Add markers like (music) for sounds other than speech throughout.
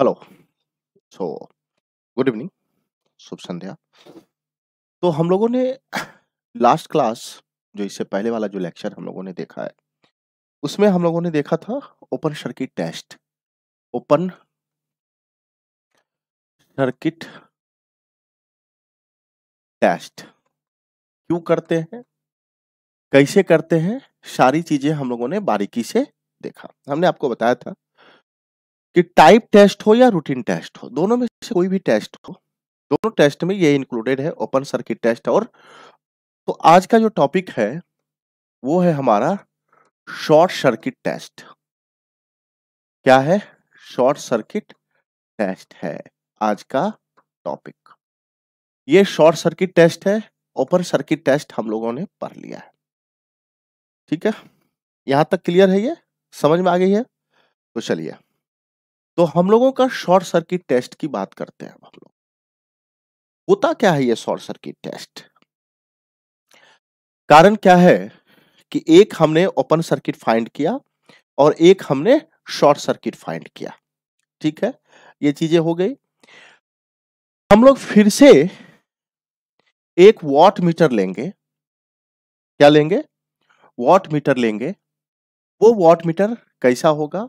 hello so good evening शुभ संध्या तो हम लोगों ने लास्ट क्लास जो इससे पहले वाला जो लेक्चर हम लोगों ने देखा है उसमें हम लोगों ने देखा था open circuit test open circuit test क्यों करते हैं कैसे करते हैं सारी चीजें हम लोगों ने बारीकी से देखा हमने आपको बताया था कि टाइप टेस्ट हो या रूटीन टेस्ट हो दोनों में से कोई भी टेस्ट हो दोनों टेस्ट में ये इंक्लूडेड है ओपन सर्किट टेस्ट और तो आज का जो टॉपिक है वो है हमारा शॉर्ट सर्किट टेस्ट क्या है शॉर्ट सर्किट टेस्ट है आज का टॉपिक ये शॉर्ट सर्किट टेस्ट है ओपन सर्किट टेस्ट हम लोगों ने पढ़ लिया है ठीक है यहां तक क्लियर है ये समझ में आ गई है तो चलिए तो हम लोगों का शॉर्ट सर्किट टेस्ट की बात करते हैं हम लोग होता क्या है ये शॉर्ट सर्किट टेस्ट कारण क्या है कि एक हमने ओपन सर्किट फाइंड किया और एक हमने शॉर्ट सर्किट फाइंड किया ठीक है ये चीजें हो गई हम लोग फिर से एक वॉट मीटर लेंगे क्या लेंगे वॉट मीटर लेंगे वो वॉट मीटर कैसा होगा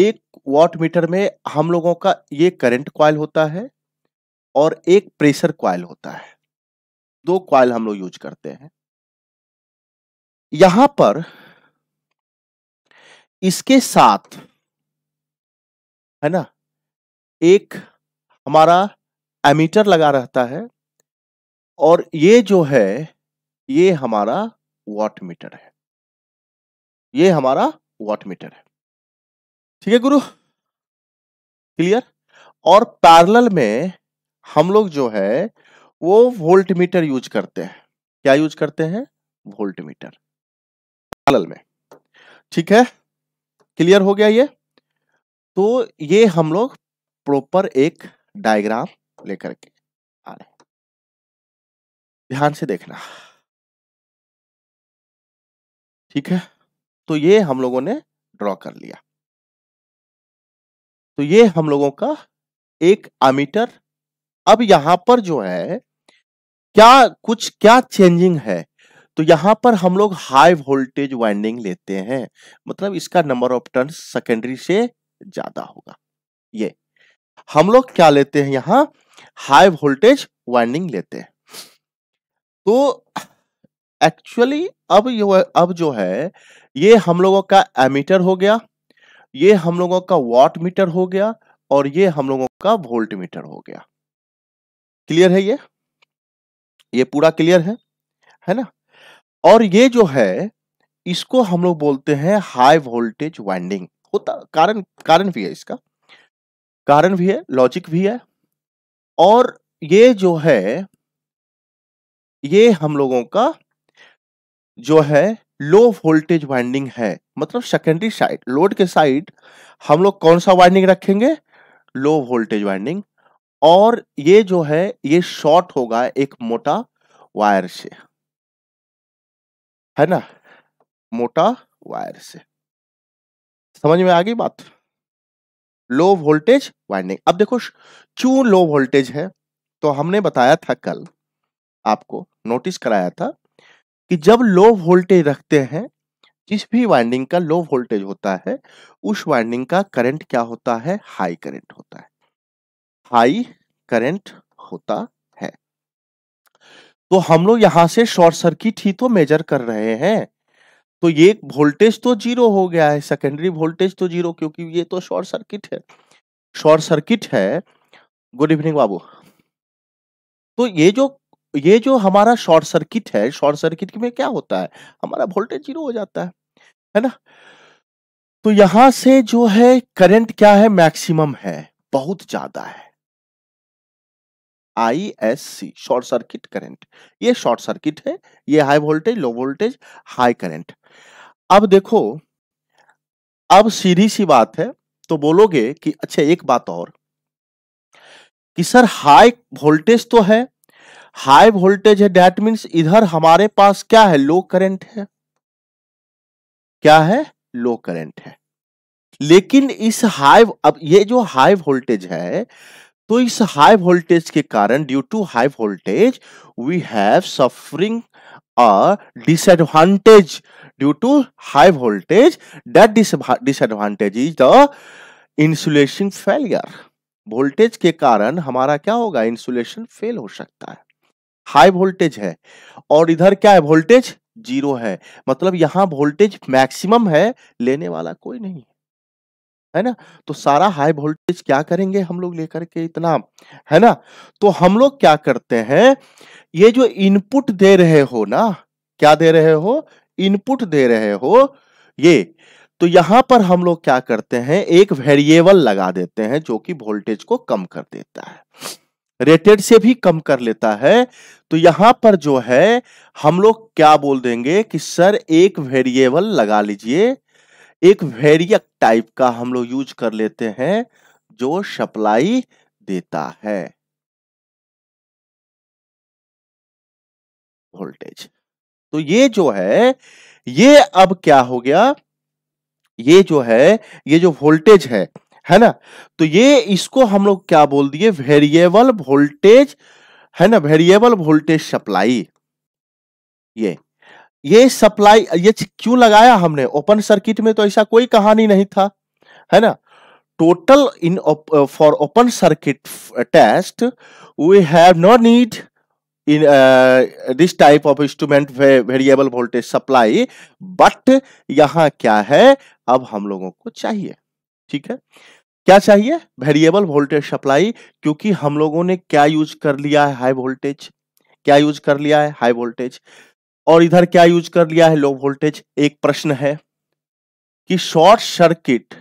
एक वाट मीटर में हम लोगों का ये करंट क्वाइल होता है और एक प्रेशर क्वाइल होता है दो क्वाइल हम लोग यूज करते हैं यहां पर इसके साथ है ना एक हमारा एमीटर लगा रहता है और ये जो है ये हमारा वाट मीटर है ये हमारा वाट मीटर है ठीक है गुरु क्लियर और पैरेलल में हम लोग जो है वो वोल्ट मीटर यूज करते हैं क्या यूज करते हैं वोल्ट मीटर पैरेलल में ठीक है क्लियर हो गया ये तो ये हम लोग प्रॉपर एक डायग्राम लेकर के आ रहे हैं ध्यान से देखना ठीक है तो ये हम लोगों ने ड्रॉ कर लिया तो ये हम लोगों का एक अमीटर अब यहां पर जो है क्या कुछ क्या चेंजिंग है तो यहां पर हम लोग हाई वोल्टेज वाइंडिंग लेते हैं मतलब इसका नंबर ऑफ टर्न सेकेंडरी से ज्यादा होगा ये हम लोग क्या लेते हैं यहां हाई वोल्टेज वाइंडिंग लेते हैं तो एक्चुअली अब यो, अब जो है ये हम लोगों का एमीटर हो गया ये हम लोगों का वाट मीटर हो गया और ये हम लोगों का वोल्ट मीटर हो गया क्लियर है ये ये पूरा क्लियर है है ना और ये जो है इसको हम लोग बोलते हैं हाई वोल्टेज वाइंडिंग होता कारण कारण भी है इसका कारण भी है लॉजिक भी है और ये जो है ये हम लोगों का जो है लो वोल्टेज वाइंडिंग है मतलब सेकेंडरी साइड लोड के साइड हम लोग कौन सा वाइंडिंग रखेंगे लो वोल्टेज वाइंडिंग और ये जो है ये शॉर्ट होगा एक मोटा वायर से है ना मोटा वायर से समझ में आ गई बात लो वोल्टेज वाइंडिंग अब देखो क्यों लो वोल्टेज है तो हमने बताया था कल आपको नोटिस कराया था कि जब लो वोल्टेज रखते हैं जिस भी वाइंडिंग का लो वोल्टेज होता है उस वाइंडिंग का करंट क्या होता है हाई करंट होता है हाई करंट होता है तो हम लोग यहां से शॉर्ट सर्किट ही तो मेजर कर रहे हैं तो ये वोल्टेज तो जीरो हो गया है सेकेंडरी वोल्टेज तो जीरो क्योंकि ये तो शॉर्ट सर्किट है शॉर्ट सर्किट है गुड इवनिंग बाबू तो ये जो ये जो हमारा शॉर्ट सर्किट है शॉर्ट सर्किट में क्या होता है हमारा वोल्टेज जीरो हो जाता है है ना तो यहां से जो है करंट क्या है मैक्सिमम है बहुत ज्यादा है I S C short circuit current ये शॉर्ट सर्किट है ये high voltage low voltage high current अब देखो अब सीधी सी बात है तो बोलोगे कि अच्छा एक बात और कि सर हाई वोल्टेज तो है हाई वोल्टेज है डैट मीन्स इधर हमारे पास क्या है लो करंट है क्या है लो करंट है लेकिन इस हाई अब ये जो हाई वोल्टेज है तो इस हाई वोल्टेज के कारण due to high voltage we have suffering a disadvantage due to high voltage that disadvantage is the insulation failure voltage के कारण हमारा क्या होगा इंसुलेशन फेल हो सकता है हाई वोल्टेज है और इधर क्या है वोल्टेज जीरो है मतलब यहां वोल्टेज मैक्सिमम है लेने वाला कोई नहीं है ना तो सारा हाई वोल्टेज क्या करेंगे हम लोग लेकर के इतना है ना तो हम लोग क्या करते हैं ये जो इनपुट दे रहे हो ना क्या दे रहे हो इनपुट दे रहे हो ये तो यहां पर हम लोग क्या करते हैं एक वेरिएबल लगा देते हैं जो कि वोल्टेज को कम कर देता है रेटेड से भी कम कर लेता है तो यहां पर जो है हम लोग क्या बोल देंगे कि सर एक वेरिएबल लगा लीजिए एक वेरियक टाइप का हम लोग यूज कर लेते हैं जो सप्लाई देता है वोल्टेज तो ये जो है ये अब क्या हो गया ये जो है ये जो वोल्टेज है है ना तो ये इसको हम लोग क्या बोल दिए वेरिएबल वोल्टेज है ना वेरिएबल वोल्टेज सप्लाई ये ये सप्लाई ये क्यों लगाया हमने ओपन सर्किट में तो ऐसा कोई कहानी नहीं था है ना total in for open circuit test we have no need in this type of instrument variable voltage supply but यहां क्या है अब हम लोगों को चाहिए ठीक है क्या चाहिए वेरिएबल वोल्टेज सप्लाई क्योंकि हम लोगों ने क्या यूज कर लिया है हाई वोल्टेज क्या यूज कर लिया है हाई वोल्टेज और इधर क्या यूज कर लिया है लो वोल्टेज एक प्रश्न है कि short circuit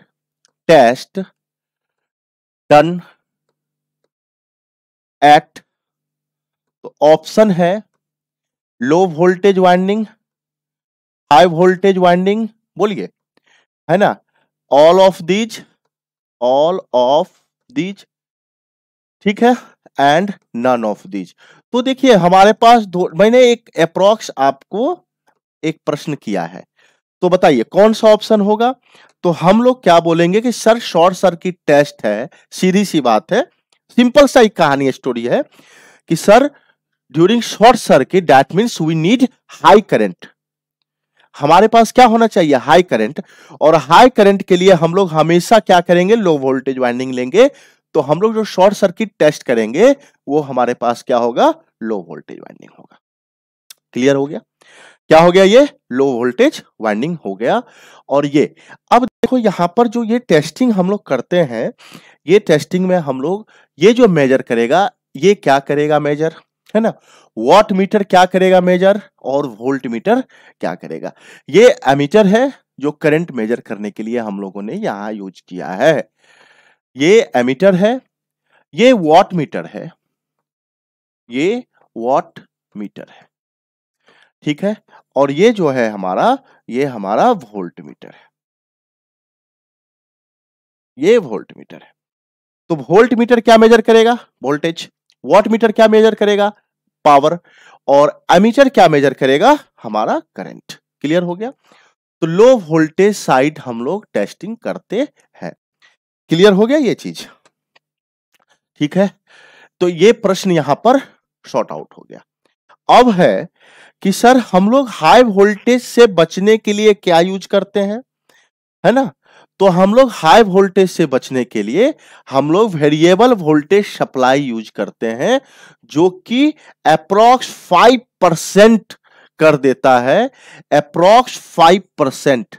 test done at तो ऑप्शन है low voltage winding high voltage winding बोलिए है ना all of these all of these ठीक है एंड नन ऑफ दीज तो देखिए हमारे पास दो मैंने एक अप्रोक्स आपको एक प्रश्न किया है तो बताइए कौन सा ऑप्शन होगा तो हम लोग क्या बोलेंगे कि सर शॉर्ट सर्किट टेस्ट है सीधी सी बात है सिंपल सा एक कहानी स्टोरी है कि sir during short circuit that means we need high current हमारे पास क्या होना चाहिए हाई करंट और हाई करंट के लिए हम लोग हमेशा क्या करेंगे लो वोल्टेज वाइंडिंग लेंगे तो हम लोग जो शॉर्ट सर्किट टेस्ट करेंगे वो हमारे पास क्या होगा लो वोल्टेज वाइंडिंग होगा क्लियर हो गया क्या हो गया ये लो वोल्टेज वाइंडिंग हो गया और ये अब देखो यहां पर जो ये टेस्टिंग हम लोग करते हैं ये टेस्टिंग में हम लोग ये जो मेजर करेगा ये क्या करेगा मेजर है ना वॉट मीटर क्या करेगा मेजर और वोल्ट मीटर क्या करेगा ये एमीटर है जो करंट मेजर करने के लिए हम लोगों ने यहां यूज किया है ये एमीटर है ये वॉट मीटर है ये वॉट मीटर है ठीक है और ये जो है हमारा ये हमारा वोल्ट मीटर है ये वोल्ट मीटर है तो वोल्ट मीटर क्या मेजर करेगा वोल्टेज वॉट मीटर क्या मेजर करेगा पावर और एमीटर क्या मेजर करेगा हमारा करंट क्लियर हो गया तो लो वोल्टेज साइड हम लोग टेस्टिंग करते हैं क्लियर हो गया ये चीज ठीक है तो ये प्रश्न यहां पर शॉर्ट आउट हो गया अब है कि सर हम लोग हाई वोल्टेज से बचने के लिए क्या यूज करते हैं है ना तो हम लोग हाई वोल्टेज से बचने के लिए हम लोग वेरिएबल वोल्टेज सप्लाई यूज करते हैं जो कि अप्रोक्स फाइव परसेंट कर देता है approx five percent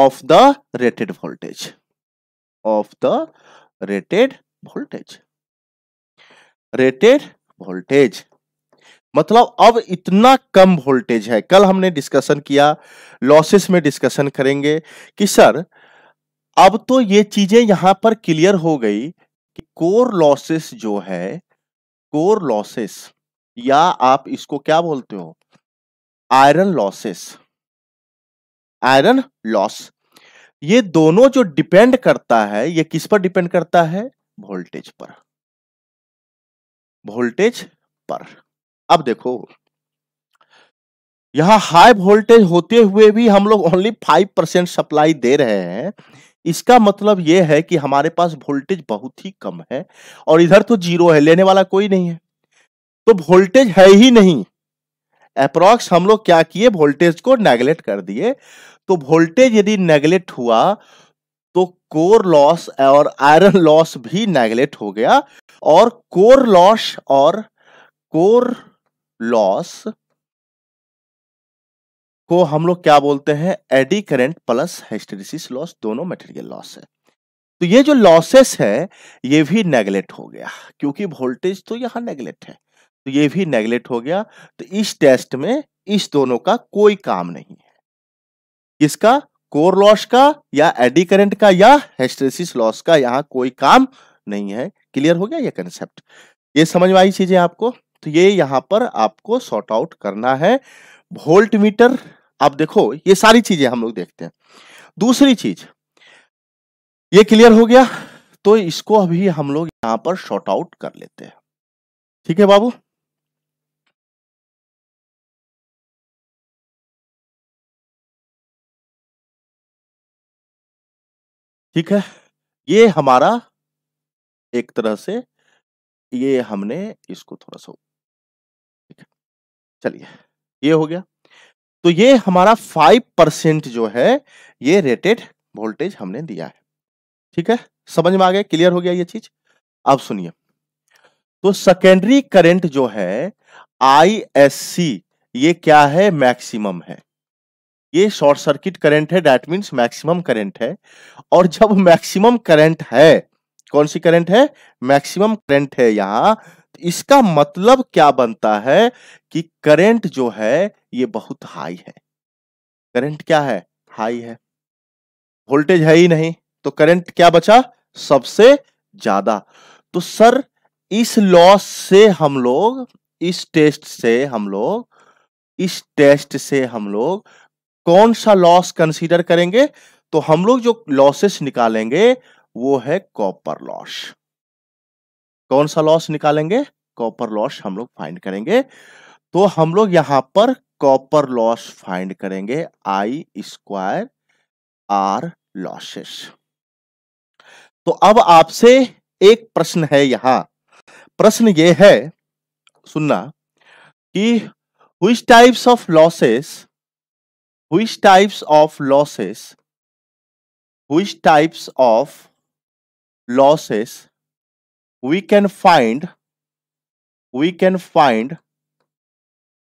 of the rated voltage of the rated voltage rated voltage मतलब अब इतना कम वोल्टेज है कल हमने डिस्कशन किया लॉसेस में डिस्कशन करेंगे कि सर अब तो ये चीजें यहां पर क्लियर हो गई कि कोर लॉसेस जो है कोर लॉसेस या आप इसको क्या बोलते हो आयरन लॉसेस आयरन लॉस ये दोनों जो डिपेंड करता है ये किस पर डिपेंड करता है वोल्टेज पर वोल्टेज पर अब देखो यहां हाई वोल्टेज होते हुए भी हम लोग ओनली फाइव परसेंट सप्लाई दे रहे हैं इसका मतलब यह है कि हमारे पास वोल्टेज बहुत ही कम है और इधर तो जीरो है लेने वाला कोई नहीं है तो वोल्टेज है ही नहीं अप्रॉक्स हम लोग क्या किए वोल्टेज को नेगलेक्ट कर दिए तो वोल्टेज यदि नेगलेक्ट हुआ तो कोर लॉस और आयरन लॉस भी नेगलेक्ट हो गया और कोर लॉस और कोर लॉस को हम लोग क्या बोलते हैं eddy current plus hysteresis loss दोनों मटेरियल लॉस है तो ये जो लॉसेस है ये भी नेगलेक्ट हो गया क्योंकि वोल्टेज तो यहां नेगलेक्ट है तो ये भी नेगलेक्ट हो गया तो इस टेस्ट में इस दोनों का कोई काम नहीं है किसका कोर लॉस का या एडी करेंट का या हेस्टेसिस लॉस का यहां कोई काम नहीं है क्लियर हो गया ये कंसेप्ट ये समझ में आई चीजें आपको तो ये यहां पर आपको सॉर्ट आउट करना है वोल्ट मीटर आप देखो ये सारी चीजें हम लोग देखते हैं दूसरी चीज ये क्लियर हो गया तो इसको अभी हम लोग यहां पर शॉर्ट आउट कर लेते हैं ठीक है बाबू ठीक है ये हमारा एक तरह से ये हमने इसको थोड़ा सा चलिए ये हो गया तो ये हमारा फाइव परसेंट जो है ये रेटेड वोल्टेज हमने दिया है ठीक है समझ में आ गया क्लियर हो गया ये चीज अब सुनिए तो सेकेंडरी करंट जो है आई एस सी ये क्या है मैक्सिमम है ये शॉर्ट सर्किट करंट है डेट मीन्स मैक्सिमम करंट है और जब मैक्सिमम करंट है कौन सी करंट है मैक्सिमम करंट है यहाँ तो इसका मतलब क्या बनता है कि करंट जो है ये बहुत हाई है करंट क्या है हाई है वोल्टेज है ही नहीं तो करंट क्या बचा सबसे ज्यादा तो सर इस लॉस से हम लोग इस टेस्ट से हम लोग इस टेस्ट से हम लोग कौन सा लॉस कंसीडर करेंगे तो हम लोग जो लॉसेस निकालेंगे वो है कॉपर लॉस कौन सा लॉस निकालेंगे कॉपर लॉस हम लोग फाइंड करेंगे तो हम लोग यहां पर कॉपर लॉस फाइंड करेंगे आई स्क्वायर आर लॉसेस तो अब आपसे एक प्रश्न है यहां प्रश्न ये है सुनना कि हुई टाइप्स ऑफ लॉसेस हुई टाइप्स ऑफ लॉसेस हुई types of losses we can find we can find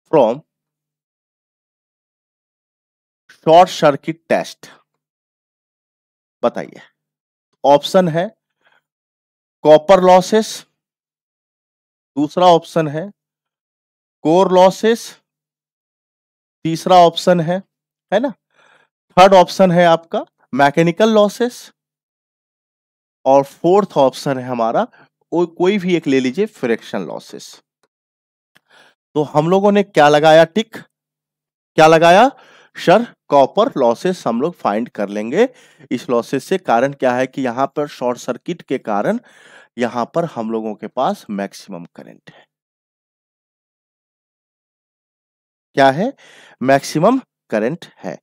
from short circuit test बताइए ऑप्शन है कॉपर लॉसेस दूसरा ऑप्शन है कोर लॉसेस तीसरा ऑप्शन है है ना थर्ड ऑप्शन है आपका मैकेनिकल लॉसेस और फोर्थ ऑप्शन है हमारा कोई भी एक ले लीजिए फ्रैक्शन लॉसेस तो हम लोगों ने क्या लगाया टिक क्या लगाया सर कॉपर लॉसेस हम लोग फाइंड कर लेंगे इस लॉसेस से कारण क्या है कि यहां पर शॉर्ट सर्किट के कारण यहां पर हम लोगों के पास मैक्सिमम करंट है क्या है मैक्सिमम करंट है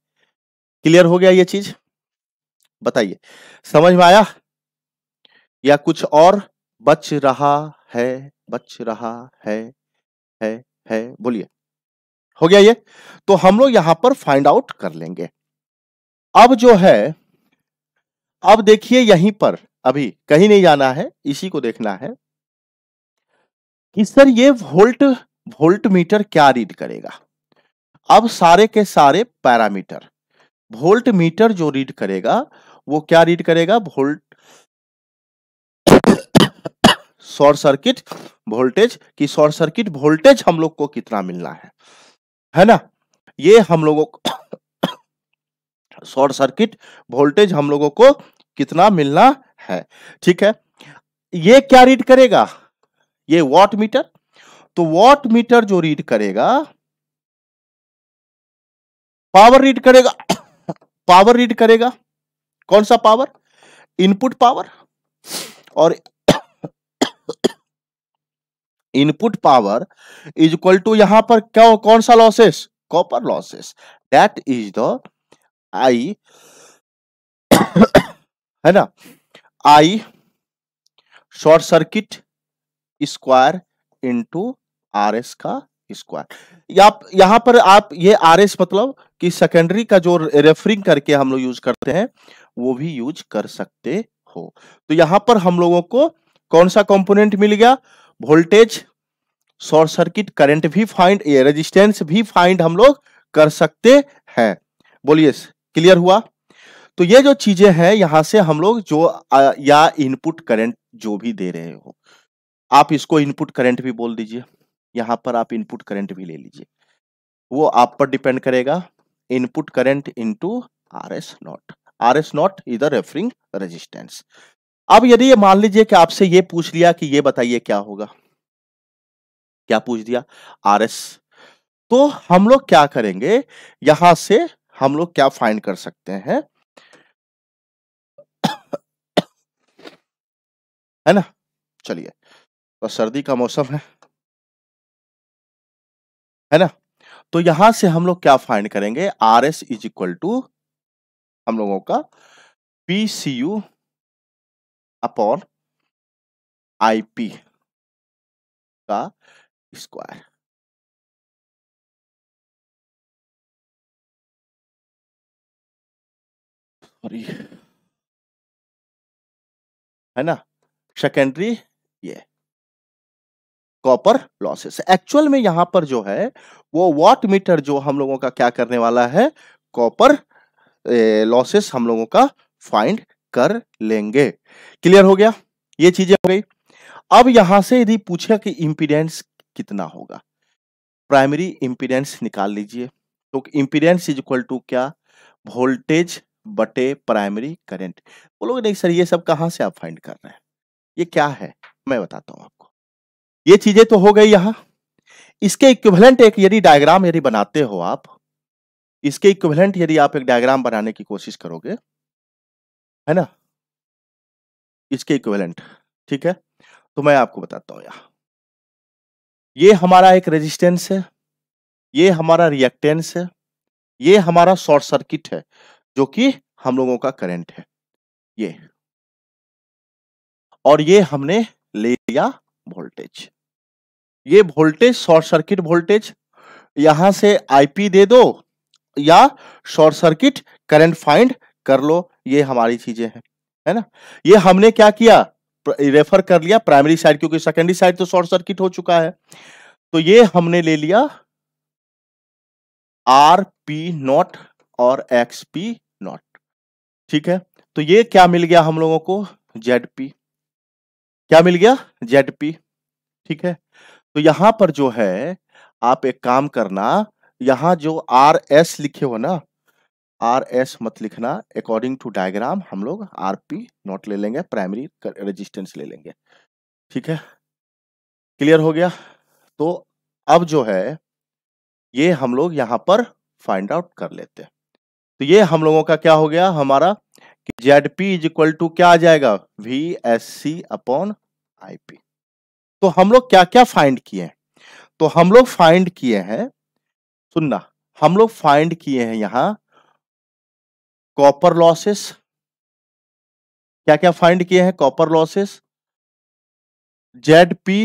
क्लियर हो गया ये चीज बताइए समझ में आया या कुछ और बच रहा है बच रहा है है है बोलिए हो गया ये तो हम लोग यहां पर फाइंड आउट कर लेंगे अब जो है अब देखिए यहीं पर अभी कहीं नहीं जाना है इसी को देखना है कि सर ये वोल्ट वोल्ट मीटर क्या रीड करेगा अब सारे के सारे पैरामीटर वोल्ट मीटर जो रीड करेगा वो क्या रीड करेगा वोल्ट शॉर्ट सर्किट वोल्टेज कि शॉर्ट सर्किट वोल्टेज हम लोग को कितना मिलना है है ना ये हम लोगों को (coughs) शॉर्ट सर्किट वोल्टेज हम लोगों को कितना मिलना है ठीक है ये क्या रीड करेगा ये वॉट मीटर तो वॉट मीटर जो रीड करेगा पावर रीड करेगा पावर (coughs) रीड करेगा कौन सा पावर इनपुट पावर और input power is equal to यहां पर क्या कौन सा losses copper losses that is the I है ना I short circuit square into R S का स्क्वायर या, यहां पर आप ये आर एस मतलब कि सेकेंडरी का जो रेफरिंग करके हम लोग यूज करते हैं वो भी यूज कर सकते हो तो यहां पर हम लोगों को कौन सा कंपोनेंट मिल गया वोल्टेज शॉर्ट सर्किट करंट भी फाइंड ये रेजिस्टेंस भी फाइंड हम लोग कर सकते हैं बोलिए क्लियर हुआ तो ये जो चीजें हैं यहां से हम लोग जो आ, या इनपुट करंट जो भी दे रहे हो आप इसको इनपुट करंट भी बोल दीजिए यहां पर आप इनपुट करंट भी ले लीजिए वो आप पर डिपेंड करेगा input current into R S not RS not इधर रेफरिंग रेजिस्टेंस अब यदि ये मान लीजिए कि आपसे ये पूछ लिया कि ये बताइए क्या होगा क्या पूछ दिया आर एस तो हम लोग क्या करेंगे यहां से हम लोग क्या फाइंड कर सकते हैं है ना चलिए तो सर्दी का मौसम है है ना तो यहां से हम लोग क्या फाइंड करेंगे R S is equal to हम लोगों का P C U upon IP का स्क्वायर सॉरी है ना सेकेंडरी ये कॉपर लॉसेस एक्चुअल में यहां पर जो है वो वॉट मीटर जो हम लोगों का क्या करने वाला है कॉपर लॉसेस हम लोगों का फाइंड कर लेंगे क्लियर हो गया ये चीजें हो गई अब यहां से यदि पूछा कि इंपीडेंस कितना होगा प्राइमरी इंपीडेंस निकाल लीजिए तो इंपीडेंस इज इक्वल टू क्या वोल्टेज बटे प्राइमरी करंट बोलोगे नहीं सर ये सब कहां से आप फाइंड कर रहे हैं ये क्या है मैं बताता हूं आपको ये चीजें तो हो गई यहां इसके इक्विवेलेंट एक यदि डायग्राम यदि बनाते हो आप इसके इक्विवेलेंट यदि आप एक डायग्राम बनाने की कोशिश करोगे है ना इसके इक्वेलेंट ठीक है तो मैं आपको बताता हूं यहां ये हमारा एक रेजिस्टेंस है ये हमारा रिएक्टेंस है ये हमारा शॉर्ट सर्किट है जो कि हम लोगों का करंट है ये और ये हमने ले लिया वोल्टेज ये वोल्टेज शॉर्ट सर्किट वोल्टेज यहां से आईपी दे दो या शॉर्ट सर्किट करंट फाइंड कर लो ये हमारी चीजें हैं है ना ये हमने क्या किया रेफर कर लिया प्राइमरी साइड क्योंकि सेकेंडरी साइड तो शॉर्ट सर्किट हो चुका है तो ये हमने ले लिया आर पी नॉट और एक्स पी नॉट ठीक है तो ये क्या मिल गया हम लोगों को जेड पी क्या मिल गया जेड पी ठीक है तो यहां पर जो है आप एक काम करना यहां जो आर एस लिखे हो ना आर एस मत लिखना अकॉर्डिंग टू डायग्राम हम लोग आर पी नोट ले लेंगे प्राइमरी रेजिस्टेंस ले लेंगे ठीक है क्लियर हो गया तो अब जो है ये हम लोग यहाँ पर फाइंड आउट कर लेते हैं तो ये हम लोगों का क्या हो गया हमारा कि Z P is equal to क्या आ जाएगा V S C upon I P तो हम लोग क्या क्या फाइंड किए हैं तो हम लोग फाइंड किए हैं सुनना हम लोग फाइंड किए हैं यहाँ कॉपर लॉसेस क्या क्या फाइंड किए हैं copper losses Z P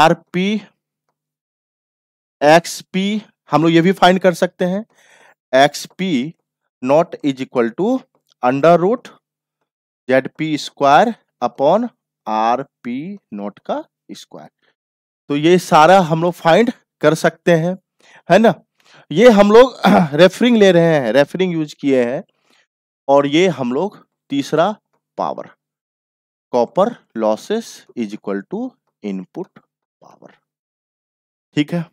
R P X P हम लोग ये भी फाइंड कर सकते हैं X P not is equal to under root Z P square upon R P not का स्क्वायर तो ये सारा हम लोग फाइंड कर सकते हैं है ना ये हम लोग (clears throat) रेफरिंग ले रहे हैं रेफरिंग यूज किए हैं और ये हम लोग तीसरा power copper losses is equal to input power ठीक है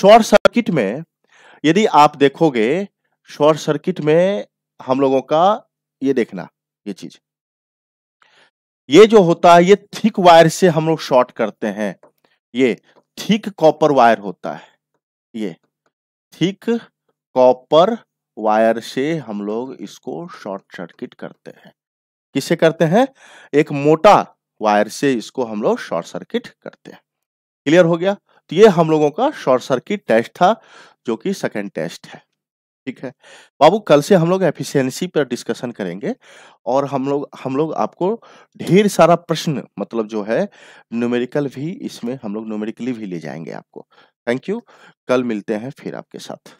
शॉर्ट सर्किट में यदि आप देखोगे शॉर्ट सर्किट में हम लोगों का ये देखना ये चीज ये जो होता है ये थिक वायर से हम लोग शॉर्ट करते हैं ये थिक कॉपर वायर होता है ये थिक कॉपर वायर से हम लोग इसको शॉर्ट सर्किट करते हैं किसे करते हैं एक मोटा वायर से इसको हम लोग शॉर्ट सर्किट करते हैं क्लियर हो गया तो ये हम लोगों का शॉर्ट सर्किट टेस्ट था जो कि सेकेंड टेस्ट है ठीक है बाबू कल से हम लोग एफिशिएंसी पर डिस्कशन करेंगे और हम लोग हम लोग आपको ढेर सारा प्रश्न मतलब जो है न्यूमेरिकल भी इसमें हम लोग न्यूमेरिकली भी ले जाएंगे आपको थैंक यू कल मिलते हैं फिर आपके साथ